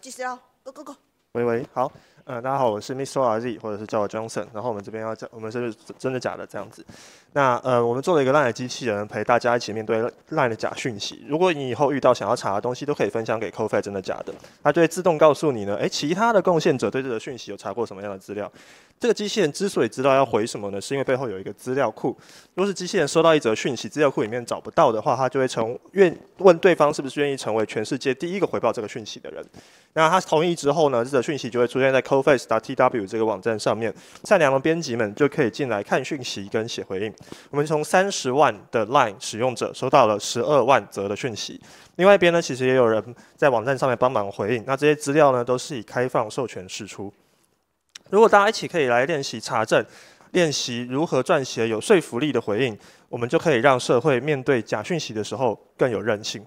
继续了，Go Go Go！喂喂，好，呃，大家好，我是 Miss R Z，或者是叫我 Johnson。然后我们这边要叫我们这是真的假的这样子。那呃，我们做了一个烂的机器人陪大家一起面对烂的假讯息。如果你以后遇到想要查的东西，都可以分享给扣费真的假的，它就会自动告诉你呢。哎，其他的贡献者对这个讯息有查过什么样的资料？这个机器人之所以知道要回什么呢？是因为背后有一个资料库。若是机器人收到一则讯息，资料库里面找不到的话，它就会成愿问对方是不是愿意成为全世界第一个回报这个讯息的人。那他同意之后呢，这则讯息就会出现在 CoFace.tw 这个网站上面，善良的编辑们就可以进来看讯息跟写回应。我们从三十万的 LINE 使用者收到了十二万则的讯息。另外一边呢，其实也有人在网站上面帮忙回应。那这些资料呢，都是以开放授权释出。如果大家一起可以来练习查证，练习如何撰写有说服力的回应，我们就可以让社会面对假讯息的时候更有韧性。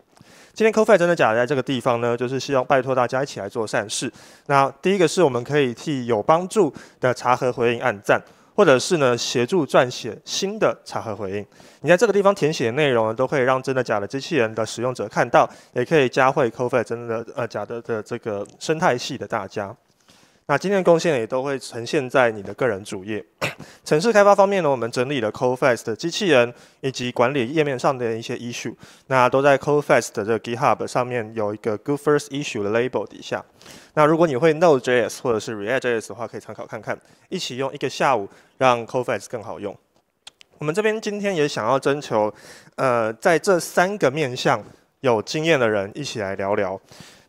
今天 c o f f e e 真的假，在这个地方呢，就是希望拜托大家一起来做善事。那第一个是我们可以替有帮助的查核回应按赞，或者是呢协助撰写新的查核回应。你在这个地方填写内容，呢，都可以让真的假的机器人的使用者看到，也可以加会 c o f f e e 真的呃假的的这个生态系的大家。那今天的贡献也都会呈现在你的个人主页。城市开发方面呢，我们整理了 c o f e e t 的机器人以及管理页面上的一些 issue，那都在 c o f e e t 的这个 GitHub 上面有一个 Good First Issue 的 label 底下。那如果你会 Node.js 或者是 React.js 的话，可以参考看看，一起用一个下午让 c o f e e t 更好用。我们这边今天也想要征求，呃，在这三个面向有经验的人一起来聊聊。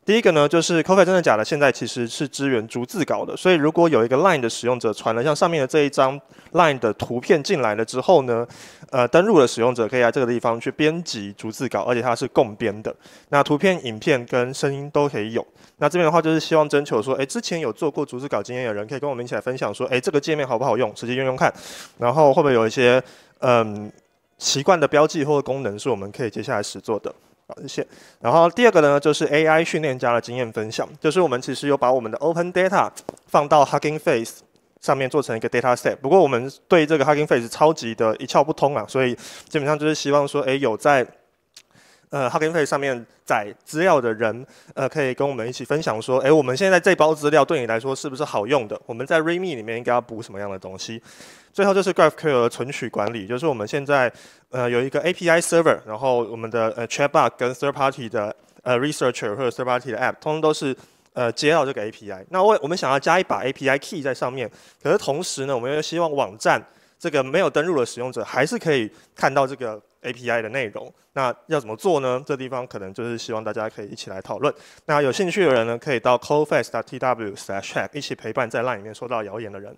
第一个呢，就是 Coffee 真的假的，现在其实是支援逐字稿的，所以如果有一个 Line 的使用者传了像上面的这一张 Line 的图片进来了之后呢，呃，登录的使用者可以来这个地方去编辑逐字稿，而且它是共编的。那图片、影片跟声音都可以有。那这边的话就是希望征求说，哎，之前有做过逐字稿经验的人，可以跟我们一起来分享说，哎，这个界面好不好用？实际用用看。然后会不会有一些嗯习惯的标记或功能是我们可以接下来实做的？谢些，然后第二个呢，就是 AI 训练家的经验分享，就是我们其实有把我们的 Open Data 放到 Hugging Face 上面做成一个 Dataset，不过我们对这个 Hugging Face 超级的一窍不通啊，所以基本上就是希望说，哎，有在。呃，Hugging Face 上面载资料的人，呃，可以跟我们一起分享说，哎，我们现在这包资料对你来说是不是好用的？我们在 Raymi 里面应该要补什么样的东西？最后就是 GraphQl 的存取管理，就是我们现在，呃，有一个 API server，然后我们的呃，Chatbot 跟 Third Party 的呃 researcher 或者 Third Party 的 App，通常都是呃接到这个 API。那我我们想要加一把 API key 在上面，可是同时呢，我们又希望网站这个没有登录的使用者还是可以看到这个。API 的内容，那要怎么做呢？这地方可能就是希望大家可以一起来讨论。那有兴趣的人呢，可以到 coldface.tw/hack s 一起陪伴在那里面收到谣言的人。